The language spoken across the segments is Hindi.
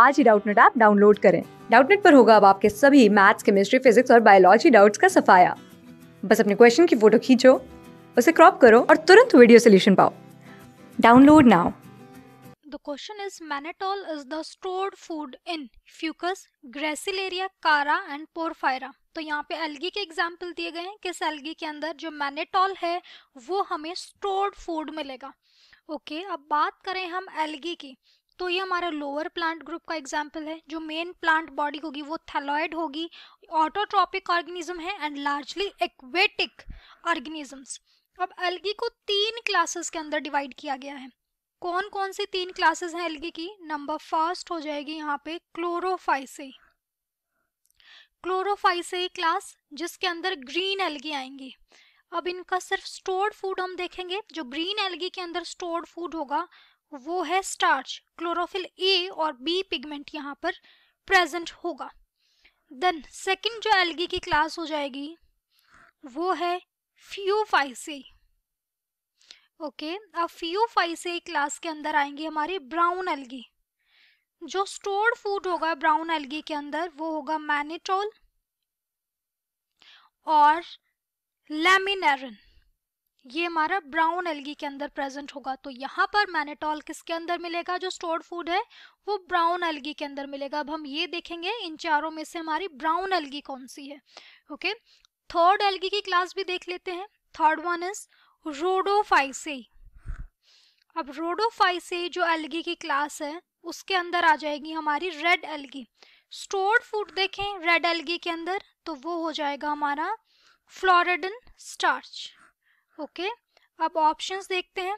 आज ही डाउटनेट ऐप डाउनलोड करें डाउटनेट पर होगा अब आपके सभी मैथ्स केमिस्ट्री फिजिक्स और बायोलॉजी डाउट्स का सफाया बस अपने क्वेश्चन की फोटो खींचो उसे क्रॉप करो और तुरंत वीडियो सोल्यूशन पाओ download now The question is mannitol is the stored food in fucus, gracilaria, cara and porphyra. तो यहाँ पे एल्गी के एग्जाम्पल दिए गए हैं किस एल्गी के अंदर जो मैनेटॉल है वो हमें स्टोर्ड फूड मिलेगा ओके okay, अब बात करें हम एल्गी की तो ये हमारा लोअर प्लांट ग्रुप का एग्जाम्पल है जो मेन प्लांट बॉडी होगी वो थैलॉयड होगी ऑटोट्रॉपिक ऑर्गेनिज्म है एंड लार्जली एक्वेटिक ऑर्गेनिजम्स अब एल्गी को तीन क्लासेस के अंदर डिवाइड किया गया है कौन कौन सी तीन क्लासेस हैं एल्गी की नंबर फर्स्ट हो जाएगी यहाँ पे क्लोरोफाइसे क्लोरोफाइसे क्लास जिसके अंदर ग्रीन एल्गी आएंगी अब इनका सिर्फ स्टोर्ड फूड हम देखेंगे जो ग्रीन एल्गी के अंदर स्टोर्ड फूड होगा वो है स्टार्च क्लोरोफिल ए और बी पिगमेंट यहाँ पर प्रेजेंट होगा देन सेकंड जो एल्गी की क्लास हो जाएगी वो है फ्यूफाइसी ओके अब फ्यूफाइसे क्लास के अंदर आएंगे हमारी ब्राउन एल्गी जो स्टोर्ड फूड होगा ब्राउन एल्गी के अंदर वो होगा मैनिटोल और लेमिनेरन ये हमारा ब्राउन एलगी के अंदर प्रेजेंट होगा तो यहाँ पर मैनेटॉल किसके अंदर मिलेगा जो स्टोर्ड फूड है वो ब्राउन एलगी के अंदर मिलेगा अब हम ये देखेंगे इन चारों में से हमारी ब्राउन एलगी कौन सी है ओके थर्ड एलगी की क्लास भी देख लेते हैं थर्ड वन इज रोडोफाइसे अब रोडोफाइसे जो एलगी की क्लास है उसके अंदर आ जाएगी हमारी रेड एलगी स्टोर्ड फूड देखें रेड एलगी के अंदर तो वो हो जाएगा हमारा फ्लोरिडन स्टार्च ओके अब ऑप्शंस देखते हैं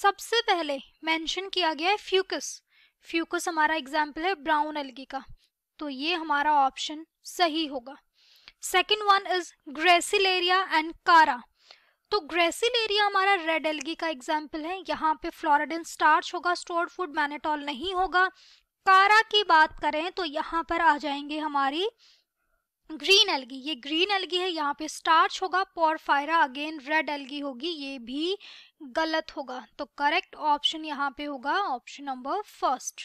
सबसे पहले मेंशन किया गया है फ्यूकस फ्यूकस हमारा एग्जाम्पल है ब्राउन एलगी का तो ये हमारा ऑप्शन सही होगा second one is Gracilaria and Chara तो ग्रेसिलेरिया हमारा रेड एलगी का एग्जाम्पल है यहाँ पे फ्लोरिडन स्टार्च होगा स्टोर्ड फूड मैनेटॉल नहीं होगा कारा की बात करें तो यहाँ पर आ जाएंगे हमारी ग्रीन एल्गी ये ग्रीन एल्गी है यहाँ पे स्टार्च होगा पोरफायरा अगेन रेड एल्गी होगी ये भी गलत होगा तो करेक्ट ऑप्शन यहाँ पे होगा option number first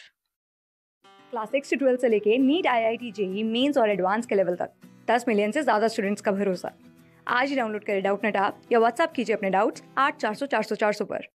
class six से ट्वेल्थ से लेके NEET I I T JEE mains और एडवांस के लेवल तक दस मिलियन से ज्यादा स्टूडेंट्स का भरोसा आज ही डाउनलोड करें डाउट नेट आप या व्हाट्सअप कीजिए अपने डाउट्स आठ चार सौ चार सौ चार सौ पर